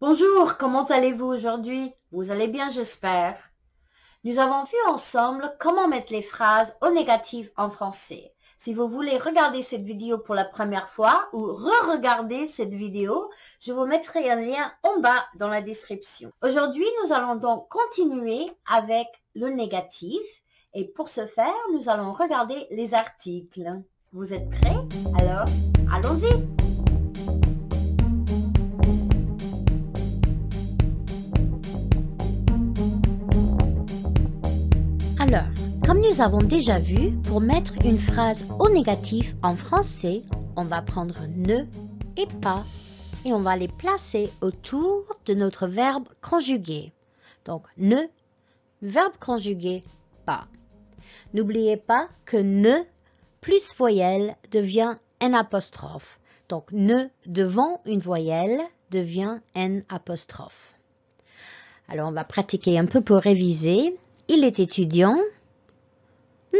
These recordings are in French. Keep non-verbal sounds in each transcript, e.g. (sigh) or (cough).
Bonjour, comment allez-vous aujourd'hui Vous allez bien, j'espère. Nous avons vu ensemble comment mettre les phrases au négatif en français. Si vous voulez regarder cette vidéo pour la première fois ou re-regarder cette vidéo, je vous mettrai un lien en bas dans la description. Aujourd'hui, nous allons donc continuer avec le négatif et pour ce faire, nous allons regarder les articles. Vous êtes prêts Alors, allons-y Comme nous avons déjà vu, pour mettre une phrase au négatif en français, on va prendre ne et pas et on va les placer autour de notre verbe conjugué. Donc ne, verbe conjugué, pas. N'oubliez pas que ne plus voyelle devient n apostrophe. Donc ne devant une voyelle devient n apostrophe. Alors on va pratiquer un peu pour réviser. Il est étudiant,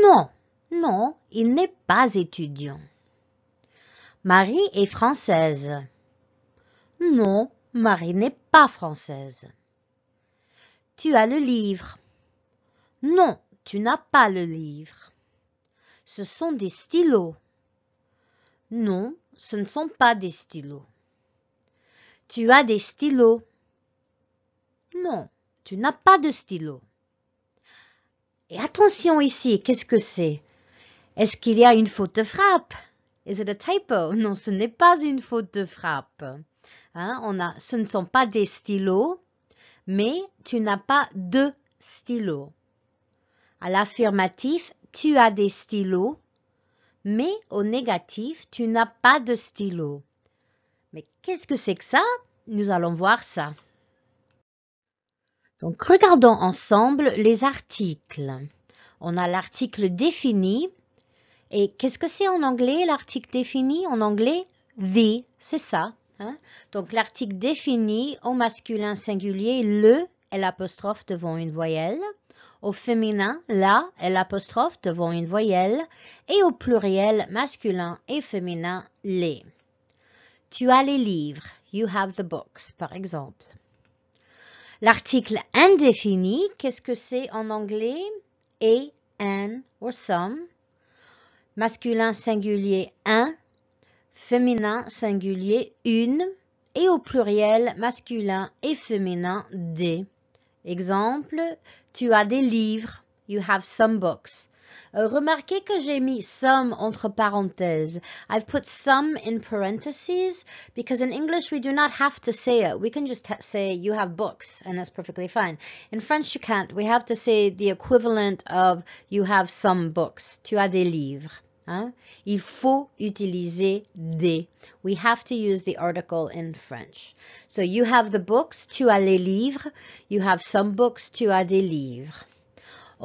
non, non, il n'est pas étudiant. Marie est française. Non, Marie n'est pas française. Tu as le livre. Non, tu n'as pas le livre. Ce sont des stylos. Non, ce ne sont pas des stylos. Tu as des stylos. Non, tu n'as pas de stylos. Et attention ici, qu'est-ce que c'est Est-ce qu'il y a une faute de frappe Is it a typo Non, ce n'est pas une faute de frappe. Hein, ce ne sont pas des stylos, mais tu n'as pas de stylos. À l'affirmatif, tu as des stylos, mais au négatif, tu n'as pas de stylos. Mais qu'est-ce que c'est que ça Nous allons voir ça. Donc regardons ensemble les articles. On a l'article défini. Et qu'est-ce que c'est en anglais l'article défini En anglais, the, c'est ça. Hein? Donc l'article défini au masculin singulier, le, l'apostrophe devant une voyelle. Au féminin, la, l'apostrophe devant une voyelle. Et au pluriel, masculin et féminin, les. Tu as les livres. You have the books, par exemple. L'article indéfini, qu'est-ce que c'est en anglais A, an or some. Masculin singulier un, féminin singulier une, et au pluriel masculin et féminin des. Exemple, tu as des livres. You have some books. Euh, remarquez que j'ai mis some entre parenthèses. I've put some in parentheses because in English we do not have to say it. We can just say you have books and that's perfectly fine. In French you can't. We have to say the equivalent of you have some books. Tu as des livres. Hein? Il faut utiliser des. We have to use the article in French. So you have the books, tu as les livres. You have some books, tu as des livres.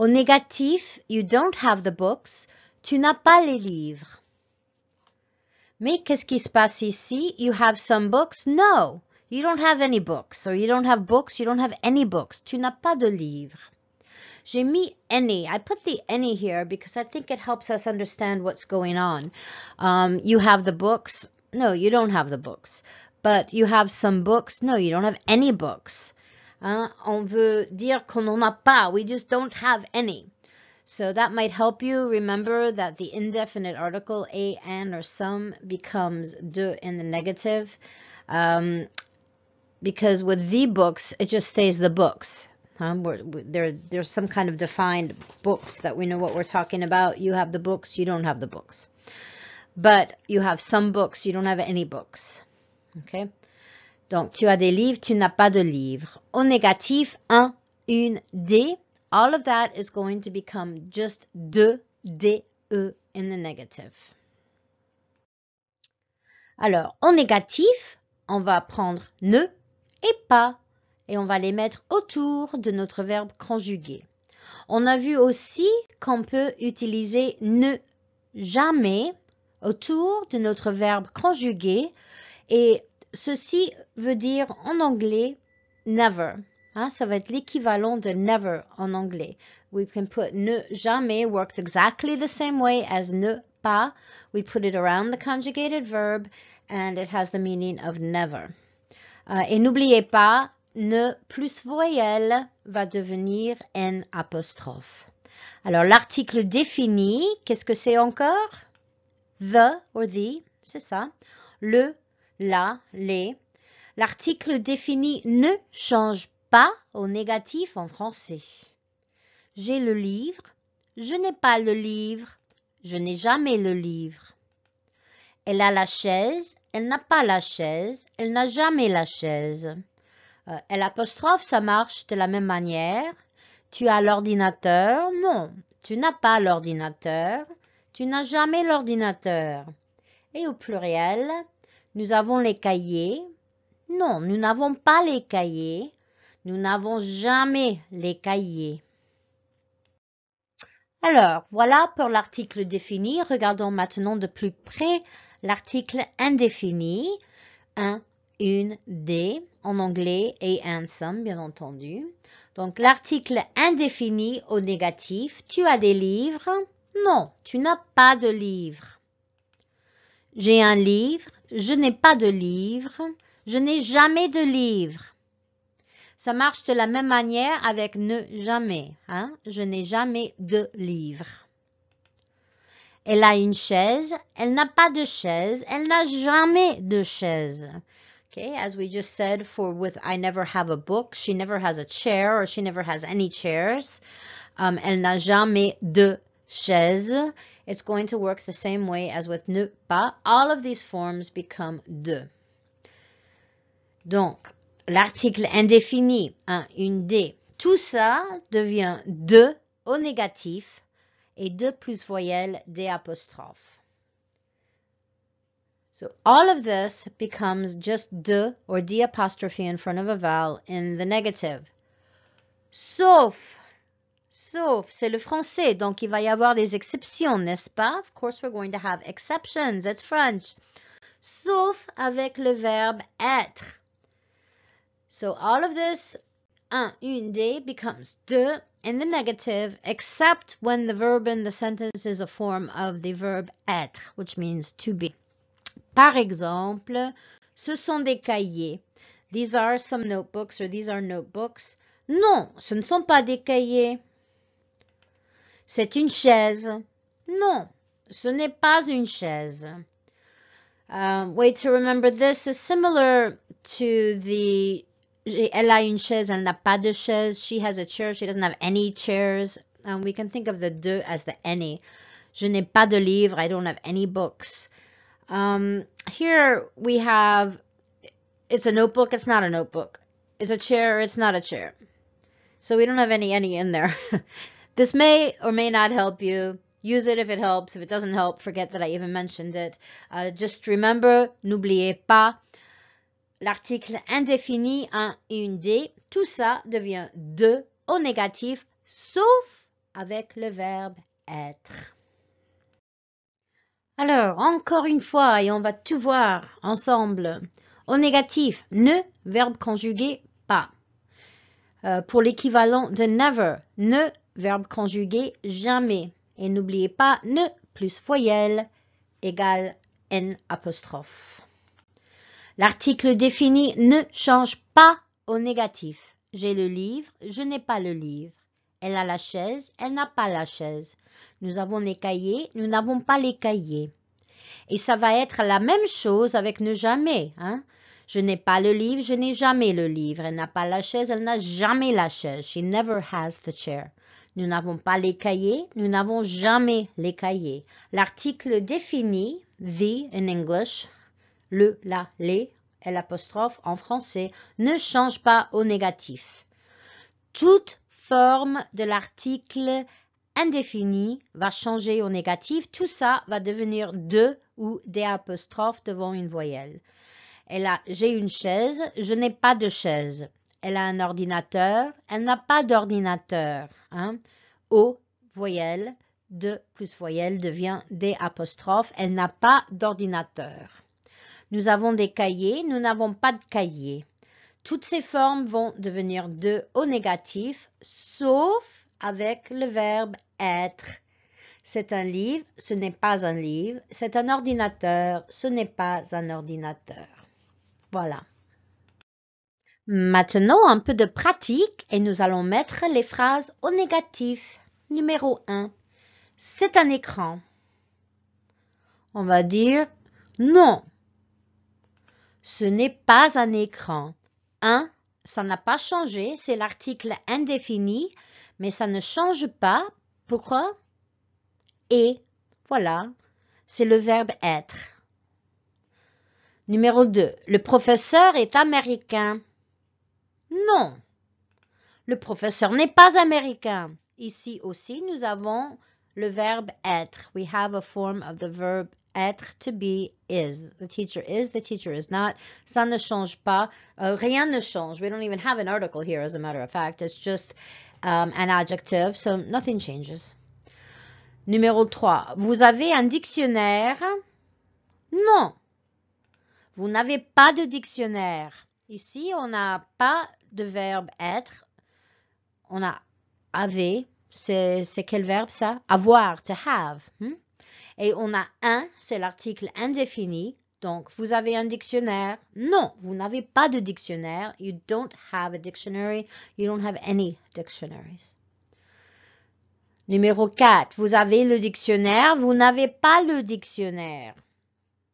Au négatif, you don't have the books, tu n'as pas les livres. Mais qu'est-ce qui se passe ici? You have some books? No, you don't have any books. So you don't have books, you don't have any books. Tu n'as pas de livres. J'ai mis any. I put the any here because I think it helps us understand what's going on. Um, you have the books? No, you don't have the books. But you have some books? No, you don't have any books. Hein? On veut dire qu'on n'en a pas. We just don't have any. So that might help you remember that the indefinite article a, an, or some becomes de in the negative. Um, because with the books, it just stays the books. We're, we're, there, there's some kind of defined books that we know what we're talking about. You have the books, you don't have the books. But you have some books, you don't have any books. Okay? Donc, tu as des livres, tu n'as pas de livres. Au négatif, un, une, des. All of that is going to become just de, des, e in the negative. Alors, au négatif, on va prendre ne et pas et on va les mettre autour de notre verbe conjugué. On a vu aussi qu'on peut utiliser ne jamais autour de notre verbe conjugué et ceci veut dire en anglais never. Hein, ça va être l'équivalent de never en anglais. We can put ne jamais works exactly the same way as ne pas. We put it around the conjugated verb and it has the meaning of never. Euh, et n'oubliez pas, ne plus voyelle va devenir n apostrophe. Alors l'article défini, qu'est-ce que c'est encore The or the, c'est ça. Le la, les. L'article défini ne change pas au négatif en français. J'ai le livre. Je n'ai pas le livre. Je n'ai jamais le livre. Elle a la chaise. Elle n'a pas la chaise. Elle n'a jamais la chaise. Euh, elle apostrophe, ça marche de la même manière. Tu as l'ordinateur. Non, tu n'as pas l'ordinateur. Tu n'as jamais l'ordinateur. Et au pluriel, nous avons les cahiers. Non, nous n'avons pas les cahiers. Nous n'avons jamais les cahiers. Alors, voilà pour l'article défini. Regardons maintenant de plus près l'article indéfini. Un, une, des en anglais et somme bien entendu. Donc, l'article indéfini au négatif. Tu as des livres Non, tu n'as pas de livres. J'ai un livre je n'ai pas de livre, je n'ai jamais de livre. Ça marche de la même manière avec ne jamais. Hein. Je n'ai jamais de livre. Elle a une chaise, elle n'a pas de chaise, elle n'a jamais de chaise. Okay, as we just said for with I never have a book, she never has a chair or she never has any chairs. Um, elle n'a jamais de chaise. It's going to work the same way as with ne pas. All of these forms become de. Donc, l'article indéfini, un, une D. Tout ça devient de au négatif et de plus voyelle D apostrophe. So all of this becomes just de or D apostrophe in front of a vowel in the negative. Sauf Sauf, c'est le français, donc il va y avoir des exceptions, n'est-ce pas? Of course, we're going to have exceptions. It's French. Sauf avec le verbe être. So all of this, un, une, des becomes de in the negative, except when the verb in the sentence is a form of the verb être, which means to be. Par exemple, ce sont des cahiers. These are some notebooks or these are notebooks. Non, ce ne sont pas des cahiers. C'est une chaise. Non, ce n'est pas une chaise. Uh, way to remember this is similar to the elle a une chaise, elle n'a pas de chaise. She has a chair, she doesn't have any chairs. And um, we can think of the deux as the any. Je n'ai pas de livres, I don't have any books. Um, here we have, it's a notebook, it's not a notebook. It's a chair, it's not a chair. So we don't have any any in there. (laughs) This may or may not help you. Use it if it helps. If it doesn't help, forget that I even mentioned it. Uh, just remember, n'oubliez pas l'article indéfini 1 et une D. Tout ça devient de au négatif, sauf avec le verbe être. Alors, encore une fois, et on va tout voir ensemble. Au négatif, ne, verbe conjugué, pas. Euh, pour l'équivalent de never, ne Verbe conjugué jamais. Et n'oubliez pas ne plus voyelle égale n apostrophe. L'article défini ne change pas au négatif. J'ai le livre, je n'ai pas le livre. Elle a la chaise, elle n'a pas la chaise. Nous avons les cahiers, nous n'avons pas les cahiers. Et ça va être la même chose avec ne jamais. Hein. Je n'ai pas le livre, je n'ai jamais le livre. Elle n'a pas la chaise, elle n'a jamais la chaise. She never has the chair. Nous n'avons pas les cahiers, nous n'avons jamais les cahiers. L'article défini, the in English, le, la, les, l'apostrophe en français, ne change pas au négatif. Toute forme de l'article indéfini va changer au négatif, tout ça va devenir de ou des devant une voyelle. Et là, j'ai une chaise, je n'ai pas de chaise elle a un ordinateur, elle n'a pas d'ordinateur. Hein. O, voyelle, de plus voyelle devient des apostrophes, elle n'a pas d'ordinateur. Nous avons des cahiers, nous n'avons pas de cahiers. Toutes ces formes vont devenir de au négatif, sauf avec le verbe être. C'est un livre, ce n'est pas un livre. C'est un ordinateur, ce n'est pas un ordinateur. Voilà. Maintenant, un peu de pratique et nous allons mettre les phrases au négatif. Numéro 1. C'est un écran. On va dire non. Ce n'est pas un écran. 1. Ça n'a pas changé, c'est l'article indéfini, mais ça ne change pas. Pourquoi Et, voilà, c'est le verbe être. Numéro 2. Le professeur est américain. Non. Le professeur n'est pas américain. Ici aussi, nous avons le verbe être. We have a form of the verb être, to be, is. The teacher is, the teacher is not. Ça ne change pas. Euh, rien ne change. We don't even have an article here, as a matter of fact. It's just um, an adjective, so nothing changes. Numéro 3. Vous avez un dictionnaire? Non. Vous n'avez pas de dictionnaire. Ici, on n'a pas de verbe être. On a avait. C'est quel verbe ça? Avoir, to have. Hmm? Et on a un, c'est l'article indéfini. Donc, vous avez un dictionnaire? Non, vous n'avez pas de dictionnaire. You don't have a dictionary. You don't have any dictionaries. Numéro 4, vous avez le dictionnaire. Vous n'avez pas le dictionnaire.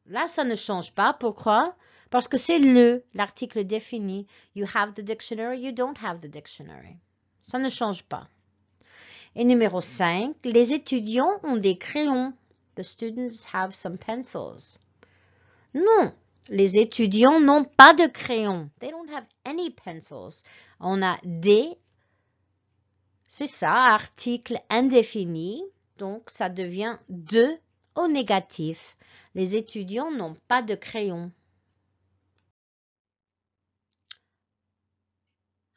Là, ça ne change pas. Pourquoi? Parce que c'est le, l'article défini. You have the dictionary, you don't have the dictionary. Ça ne change pas. Et numéro 5, les étudiants ont des crayons. The students have some pencils. Non, les étudiants n'ont pas de crayons. They don't have any pencils. On a des, c'est ça, article indéfini. Donc, ça devient de au négatif. Les étudiants n'ont pas de crayons.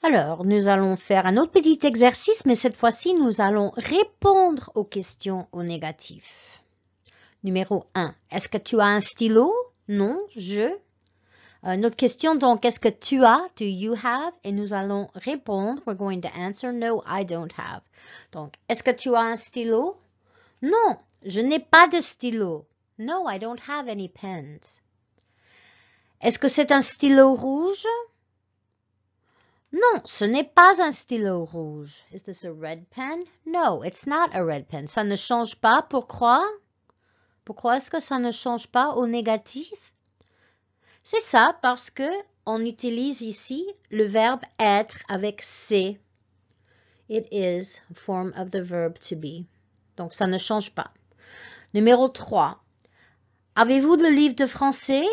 Alors, nous allons faire un autre petit exercice, mais cette fois-ci, nous allons répondre aux questions au négatif. Numéro 1. Est-ce que tu as un stylo Non, je. Euh, notre question, donc, est-ce que tu as Do you have Et nous allons répondre. We're going to answer No, I don't have. Donc, est-ce que tu as un stylo Non, je n'ai pas de stylo. No, I don't have any pens. Est-ce que c'est un stylo rouge non, ce n'est pas un stylo rouge. Is this a red pen? No, it's not a red pen. Ça ne change pas. Pourquoi? Pourquoi est-ce que ça ne change pas au négatif? C'est ça parce que on utilise ici le verbe être avec c'est. It is, form of the verb to be. Donc ça ne change pas. Numéro 3. Avez-vous le livre de français?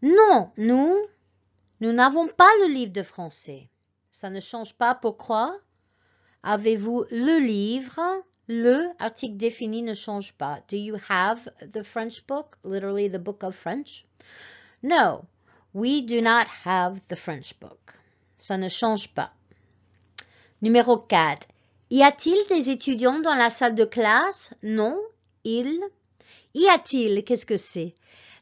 Non, nous, nous n'avons pas le livre de français. Ça ne change pas pourquoi. Avez-vous le livre Le article défini ne change pas. Do you have the French book? Literally the book of French. No, we do not have the French book. Ça ne change pas. Numéro 4. Y a-t-il des étudiants dans la salle de classe? Non, il. Y a-t-il? Qu'est-ce que c'est?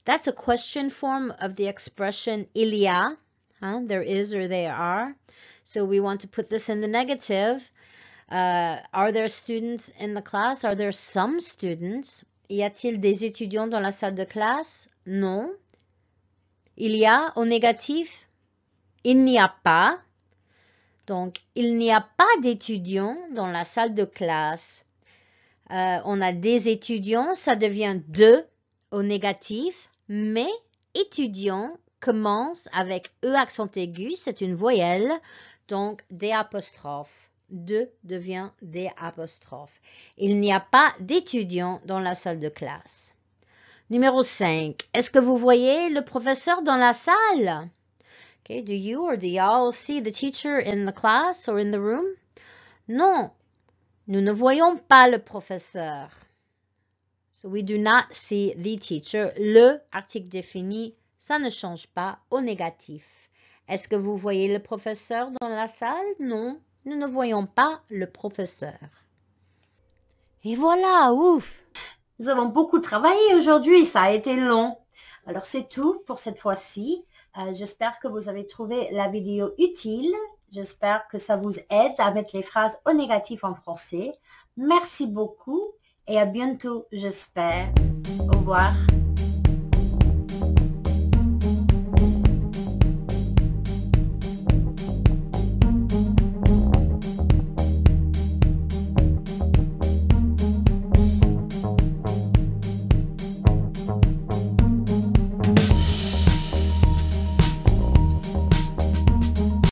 That's a question form of the expression il y a There is or they are. So we want to put this in the negative. Uh, are there students in the class? Are there some students? Y a-t-il des étudiants dans la salle de classe? Non. Il y a au négatif? Il n'y a pas. Donc, il n'y a pas d'étudiants dans la salle de classe. Euh, on a des étudiants, ça devient deux au négatif, mais étudiants commence avec E accent aigu, c'est une voyelle, donc D apostrophe. De devient D apostrophe. Il n'y a pas d'étudiants dans la salle de classe. Numéro 5. Est-ce que vous voyez le professeur dans la salle? Okay, do you or do y'all see the teacher in the class or in the room? Non, nous ne voyons pas le professeur. So we do not see the teacher. Le article défini ça ne change pas au négatif. Est-ce que vous voyez le professeur dans la salle Non, nous ne voyons pas le professeur. Et voilà, ouf Nous avons beaucoup travaillé aujourd'hui, ça a été long. Alors c'est tout pour cette fois-ci. Euh, j'espère que vous avez trouvé la vidéo utile. J'espère que ça vous aide à mettre les phrases au négatif en français. Merci beaucoup et à bientôt, j'espère. Au revoir.